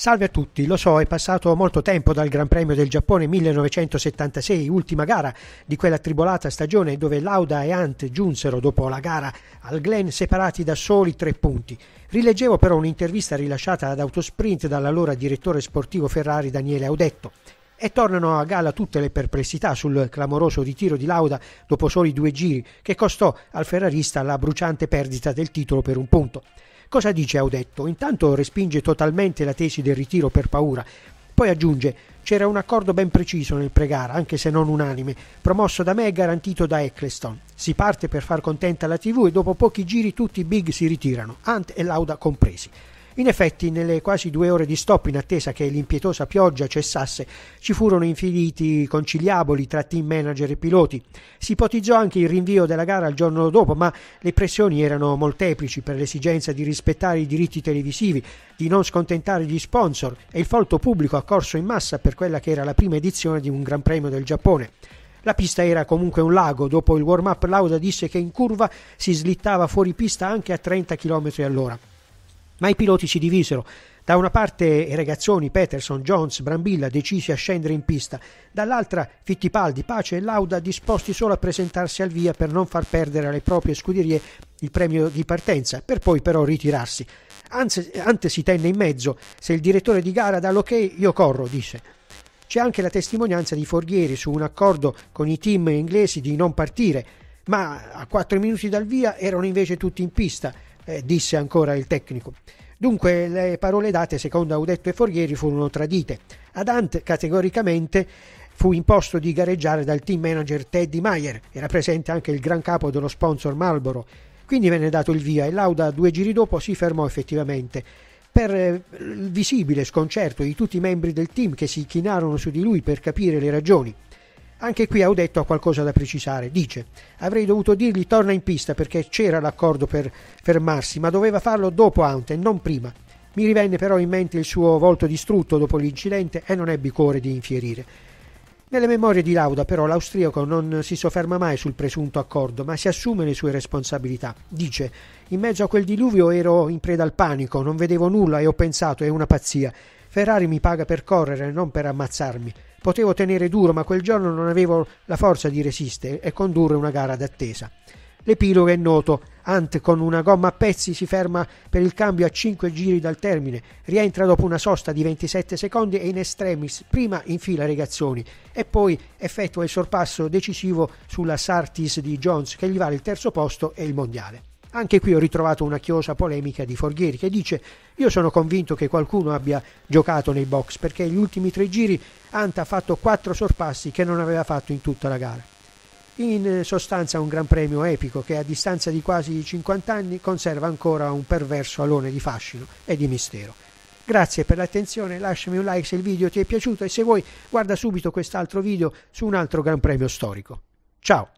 Salve a tutti, lo so, è passato molto tempo dal Gran Premio del Giappone 1976, ultima gara di quella tribolata stagione dove Lauda e Hunt giunsero dopo la gara al Glen separati da soli tre punti. Rileggevo però un'intervista rilasciata ad Autosprint dall'allora direttore sportivo Ferrari Daniele Audetto e tornano a galla tutte le perplessità sul clamoroso ritiro di Lauda dopo soli due giri che costò al ferrarista la bruciante perdita del titolo per un punto. Cosa dice Audetto? Intanto respinge totalmente la tesi del ritiro per paura, poi aggiunge c'era un accordo ben preciso nel pregare, anche se non unanime, promosso da me e garantito da Eccleston. Si parte per far contenta la TV e dopo pochi giri tutti i big si ritirano, Ant e Lauda compresi. In effetti, nelle quasi due ore di stop in attesa che l'impietosa pioggia cessasse, ci furono infiniti conciliaboli tra team manager e piloti. Si ipotizzò anche il rinvio della gara al giorno dopo, ma le pressioni erano molteplici per l'esigenza di rispettare i diritti televisivi, di non scontentare gli sponsor e il folto pubblico accorso in massa per quella che era la prima edizione di un Gran Premio del Giappone. La pista era comunque un lago, dopo il warm-up Lauda disse che in curva si slittava fuori pista anche a 30 km all'ora. Ma i piloti si divisero. Da una parte Regazzoni, Peterson, Jones, Brambilla decisi a scendere in pista, dall'altra Fittipaldi, Pace e Lauda disposti solo a presentarsi al via per non far perdere alle proprie scuderie il premio di partenza, per poi però ritirarsi. Ante si tenne in mezzo, se il direttore di gara dà l'ok io corro, disse. C'è anche la testimonianza di Forghieri su un accordo con i team inglesi di non partire, ma a 4 minuti dal via erano invece tutti in pista eh, disse ancora il tecnico. Dunque le parole date secondo Audetto e Forghieri furono tradite. Ad Ant categoricamente fu imposto di gareggiare dal team manager Teddy Mayer, era presente anche il gran capo dello sponsor Marlboro, quindi venne dato il via e Lauda due giri dopo si fermò effettivamente. Per eh, il visibile sconcerto di tutti i membri del team che si chinarono su di lui per capire le ragioni. Anche qui Audetto ha qualcosa da precisare. Dice: Avrei dovuto dirgli torna in pista perché c'era l'accordo per fermarsi, ma doveva farlo dopo Ante, non prima. Mi rivenne però in mente il suo volto distrutto dopo l'incidente e non ebbi cuore di infierire. Nelle memorie di Lauda però l'austriaco non si sofferma mai sul presunto accordo, ma si assume le sue responsabilità. Dice, in mezzo a quel diluvio ero in preda al panico, non vedevo nulla e ho pensato è una pazzia. Ferrari mi paga per correre, non per ammazzarmi. Potevo tenere duro, ma quel giorno non avevo la forza di resistere e condurre una gara d'attesa. L'epilogo è noto. Ant con una gomma a pezzi si ferma per il cambio a 5 giri dal termine, rientra dopo una sosta di 27 secondi e in extremis prima in fila Regazzoni e poi effettua il sorpasso decisivo sulla Sartis di Jones che gli vale il terzo posto e il mondiale. Anche qui ho ritrovato una chiosa polemica di Forghieri che dice io sono convinto che qualcuno abbia giocato nei box perché negli ultimi tre giri Anta ha fatto quattro sorpassi che non aveva fatto in tutta la gara. In sostanza un gran premio epico che a distanza di quasi 50 anni conserva ancora un perverso alone di fascino e di mistero. Grazie per l'attenzione, lasciami un like se il video ti è piaciuto e se vuoi guarda subito quest'altro video su un altro gran premio storico. Ciao!